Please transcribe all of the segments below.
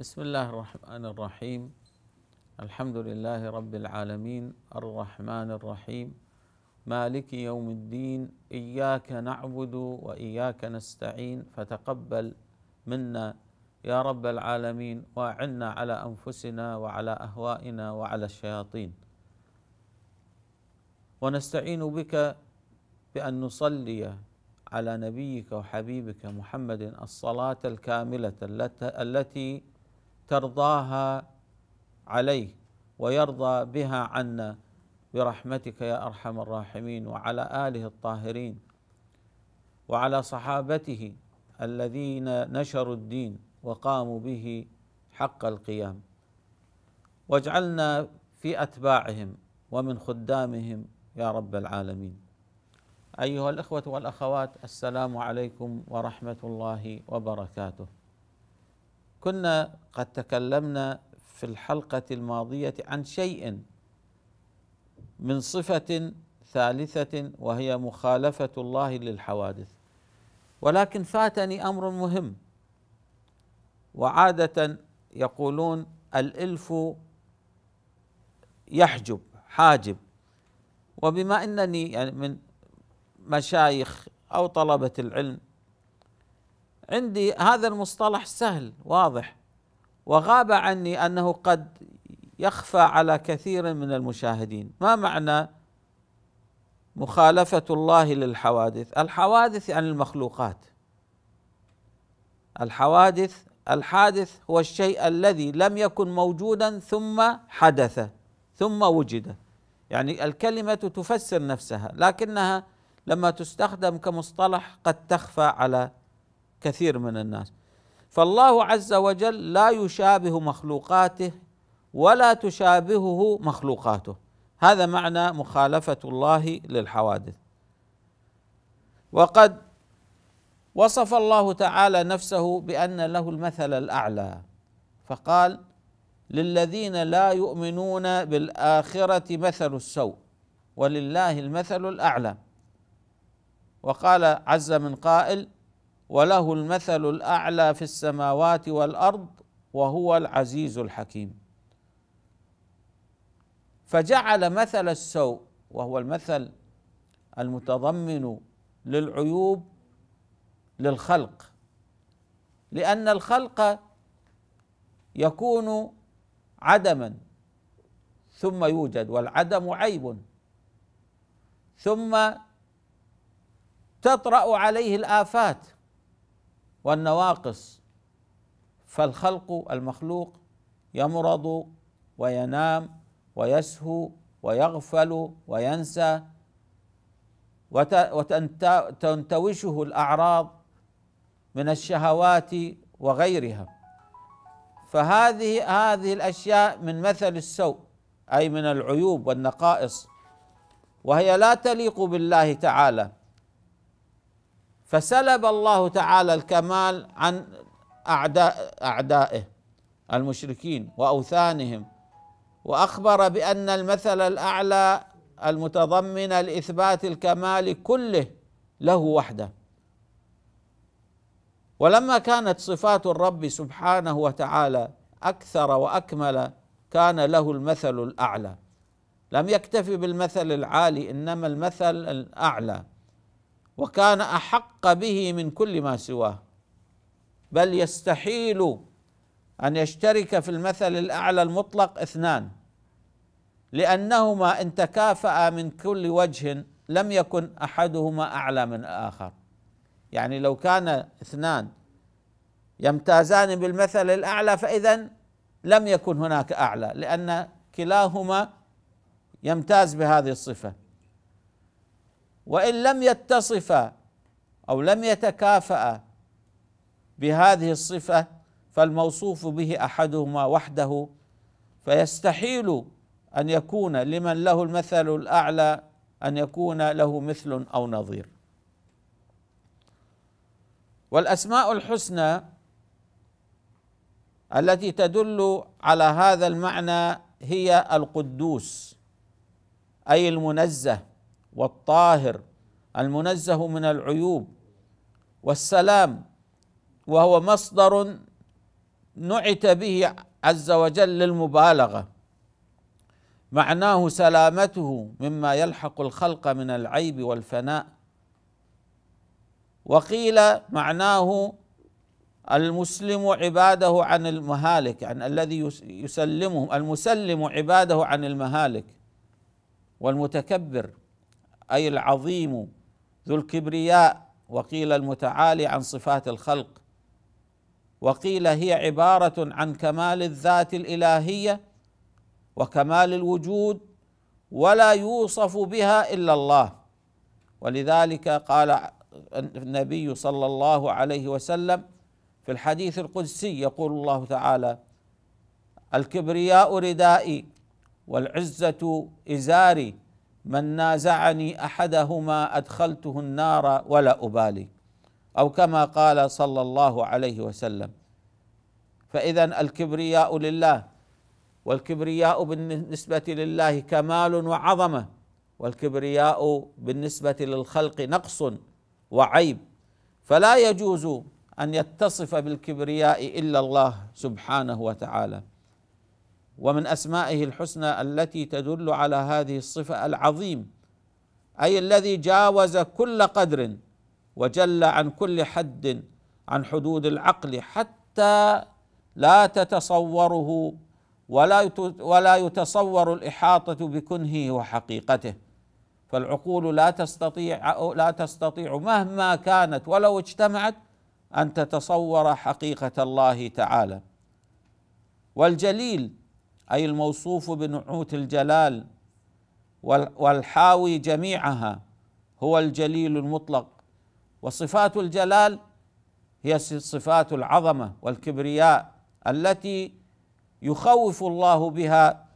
بسم الله الرحمن الرحيم الحمد لله رب العالمين الرحمن الرحيم مالك يوم الدين إياك نعبد وإياك نستعين فتقبل منا يا رب العالمين وأعنا على أنفسنا وعلى أهوائنا وعلى الشياطين ونستعين بك بأن نصلي على نبيك وحبيبك محمد الصلاة الكاملة التي ترضاها عليه ويرضى بها عنا برحمتك يا ارحم الراحمين وعلى اله الطاهرين وعلى صحابته الذين نشروا الدين وقاموا به حق القيام واجعلنا في اتباعهم ومن خدامهم يا رب العالمين ايها الاخوه والاخوات السلام عليكم ورحمه الله وبركاته كنا قد تكلمنا في الحلقه الماضيه عن شيء من صفه ثالثه وهي مخالفه الله للحوادث ولكن فاتني امر مهم وعاده يقولون الالف يحجب حاجب وبما انني يعني من مشايخ او طلبه العلم عندي هذا المصطلح سهل واضح وغاب عني انه قد يخفى على كثير من المشاهدين ما معنى مخالفه الله للحوادث الحوادث يعني المخلوقات الحوادث الحادث هو الشيء الذي لم يكن موجودا ثم حدث ثم وجد يعني الكلمه تفسر نفسها لكنها لما تستخدم كمصطلح قد تخفى على كثير من الناس فالله عز وجل لا يشابه مخلوقاته ولا تشابهه مخلوقاته هذا معنى مخالفه الله للحوادث وقد وصف الله تعالى نفسه بان له المثل الاعلى فقال للذين لا يؤمنون بالاخره مثل السوء ولله المثل الاعلى وقال عز من قائل وله المثل الاعلى في السماوات والارض وهو العزيز الحكيم فجعل مثل السوء وهو المثل المتضمن للعيوب للخلق لان الخلق يكون عدما ثم يوجد والعدم عيب ثم تطرا عليه الافات والنواقص فالخلق المخلوق يمرض وينام ويسهو ويغفل وينسى وتنتوشه الاعراض من الشهوات وغيرها فهذه هذه الاشياء من مثل السوء اي من العيوب والنقائص وهي لا تليق بالله تعالى فسلب الله تعالى الكمال عن أعداء أعدائه المشركين وأوثانهم وأخبر بأن المثل الأعلى المتضمن لإثبات الكمال كله له وحده ولما كانت صفات الرب سبحانه وتعالى أكثر وأكمل كان له المثل الأعلى لم يكتفي بالمثل العالي إنما المثل الأعلى وكان احق به من كل ما سواه بل يستحيل ان يشترك في المثل الاعلى المطلق اثنان لانهما ان تكافأ من كل وجه لم يكن احدهما اعلى من الاخر يعني لو كان اثنان يمتازان بالمثل الاعلى فاذا لم يكن هناك اعلى لان كلاهما يمتاز بهذه الصفه وان لم يتصف او لم يتكافأ بهذه الصفه فالموصوف به احدهما وحده فيستحيل ان يكون لمن له المثل الاعلى ان يكون له مثل او نظير والاسماء الحسنى التي تدل على هذا المعنى هي القدوس اي المنزه والطاهر المنزه من العيوب والسلام وهو مصدر نعت به عز وجل للمبالغه معناه سلامته مما يلحق الخلق من العيب والفناء وقيل معناه المسلم عباده عن المهالك عن الذي يسلمهم المسلم عباده عن المهالك والمتكبر أي العظيم ذو الكبرياء وقيل المتعالي عن صفات الخلق وقيل هي عبارة عن كمال الذات الإلهية وكمال الوجود ولا يوصف بها إلا الله ولذلك قال النبي صلى الله عليه وسلم في الحديث القدسي يقول الله تعالى الكبرياء ردائي والعزة إزاري من نازعني احدهما ادخلته النار ولا ابالي او كما قال صلى الله عليه وسلم فاذا الكبرياء لله والكبرياء بالنسبه لله كمال وعظمه والكبرياء بالنسبه للخلق نقص وعيب فلا يجوز ان يتصف بالكبرياء الا الله سبحانه وتعالى ومن اسمائه الحسنى التي تدل على هذه الصفه العظيم اي الذي جاوز كل قدر وجل عن كل حد عن حدود العقل حتى لا تتصوره ولا ولا يتصور الاحاطه بكنهه وحقيقته فالعقول لا تستطيع لا تستطيع مهما كانت ولو اجتمعت ان تتصور حقيقه الله تعالى والجليل اي الموصوف بنعوت الجلال والحاوي جميعها هو الجليل المطلق وصفات الجلال هي صفات العظمه والكبرياء التي يخوف الله بها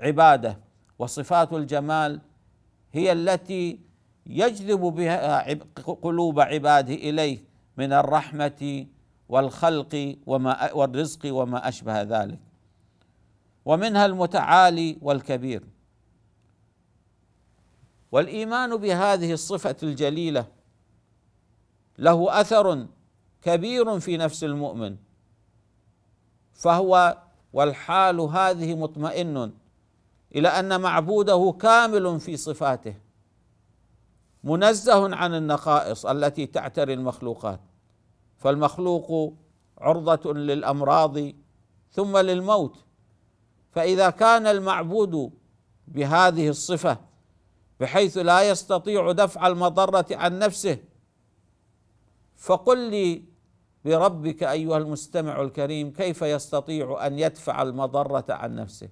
عباده وصفات الجمال هي التي يجذب بها قلوب عباده اليه من الرحمه والخلق وما والرزق وما اشبه ذلك ومنها المتعالي والكبير والايمان بهذه الصفه الجليله له اثر كبير في نفس المؤمن فهو والحال هذه مطمئن الى ان معبوده كامل في صفاته منزه عن النقائص التي تعتري المخلوقات فالمخلوق عرضه للامراض ثم للموت فإذا كان المعبود بهذه الصفة بحيث لا يستطيع دفع المضرة عن نفسه فقل لي بربك أيها المستمع الكريم كيف يستطيع أن يدفع المضرة عن نفسه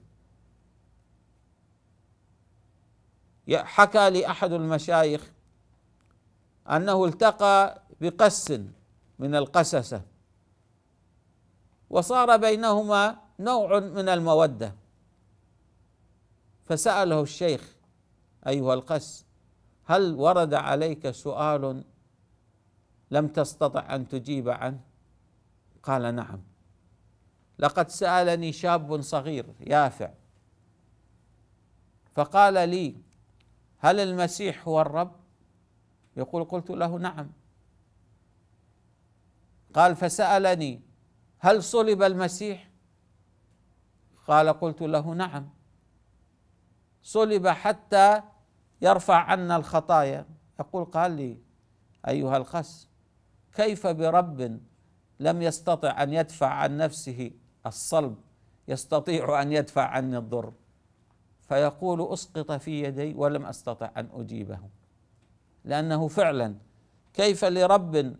حكى لي أحد المشايخ أنه التقى بقس من القسسة وصار بينهما نوع من المودة فسأله الشيخ أيها القس هل ورد عليك سؤال لم تستطع أن تجيب عنه قال نعم لقد سألني شاب صغير يافع فقال لي هل المسيح هو الرب يقول قلت له نعم قال فسألني هل صلب المسيح قال قلت له نعم صلب حتى يرفع عنا الخطايا يقول قال لي أيها الخس كيف برب لم يستطع أن يدفع عن نفسه الصلب يستطيع أن يدفع عني الضر فيقول أسقط في يدي ولم أستطع أن أجيبه لأنه فعلا كيف لرب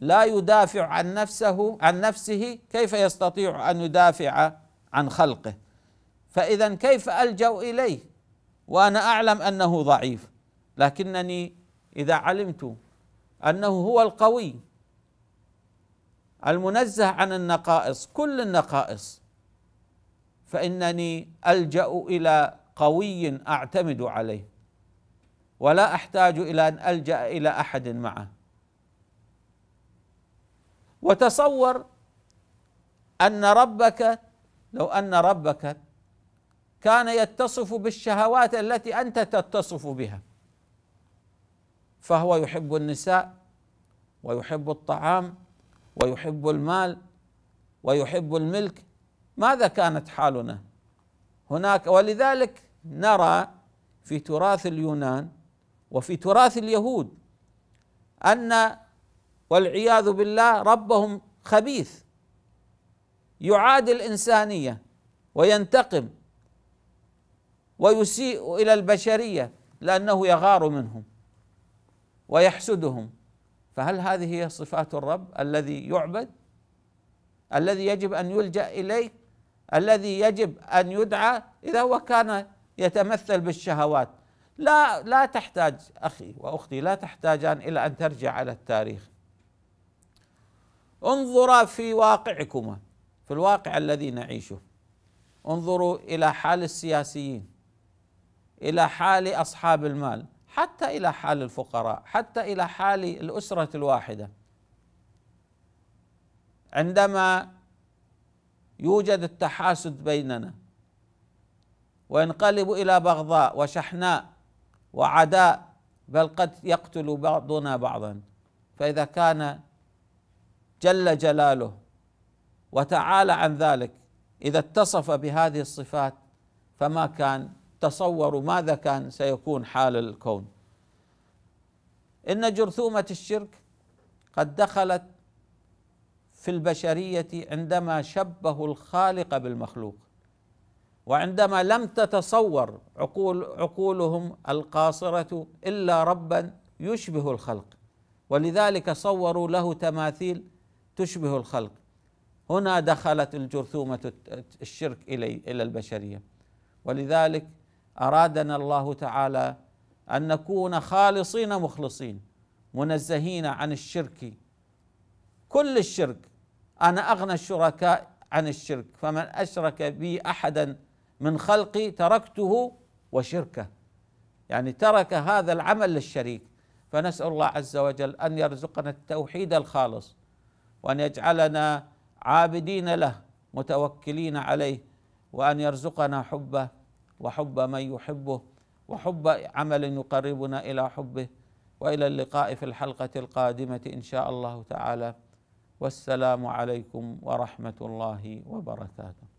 لا يدافع عن نفسه عن نفسه كيف يستطيع أن يدافع عن خلقه فإذا كيف ألجأ إليه وأنا أعلم أنه ضعيف لكنني إذا علمت أنه هو القوي المنزه عن النقائص كل النقائص فإنني ألجأ إلى قوي أعتمد عليه ولا أحتاج إلى أن ألجأ إلى أحد معه وتصور أن ربك لو ان ربك كان يتصف بالشهوات التي انت تتصف بها فهو يحب النساء ويحب الطعام ويحب المال ويحب الملك ماذا كانت حالنا هناك ولذلك نرى في تراث اليونان وفي تراث اليهود ان والعياذ بالله ربهم خبيث يعادي الانسانيه وينتقم ويسيء الى البشريه لانه يغار منهم ويحسدهم فهل هذه هي صفات الرب الذي يعبد الذي يجب ان يلجا اليه الذي يجب ان يدعى اذا هو كان يتمثل بالشهوات لا لا تحتاج اخي واختي لا تحتاجان الى ان ترجع على التاريخ انظرا في واقعكما في الواقع الذي نعيشه انظروا الى حال السياسيين الى حال اصحاب المال حتى الى حال الفقراء حتى الى حال الاسره الواحده عندما يوجد التحاسد بيننا وينقلب الى بغضاء وشحناء وعداء بل قد يقتل بعضنا بعضا فاذا كان جل جلاله وتعالى عن ذلك اذا اتصف بهذه الصفات فما كان تصوروا ماذا كان سيكون حال الكون ان جرثومه الشرك قد دخلت في البشريه عندما شبهوا الخالق بالمخلوق وعندما لم تتصور عقول عقولهم القاصره الا ربا يشبه الخلق ولذلك صوروا له تماثيل تشبه الخلق هنا دخلت الجرثومة الشرك إلي إلى البشرية ولذلك أرادنا الله تعالى أن نكون خالصين مخلصين منزهين عن الشرك كل الشرك أنا أغنى الشركاء عن الشرك فمن أشرك بي أحدا من خلقي تركته وشركه يعني ترك هذا العمل للشريك فنسأل الله عز وجل أن يرزقنا التوحيد الخالص وأن يجعلنا عابدين له متوكلين عليه وان يرزقنا حبه وحب من يحبه وحب عمل يقربنا الى حبه والى اللقاء في الحلقه القادمه ان شاء الله تعالى والسلام عليكم ورحمه الله وبركاته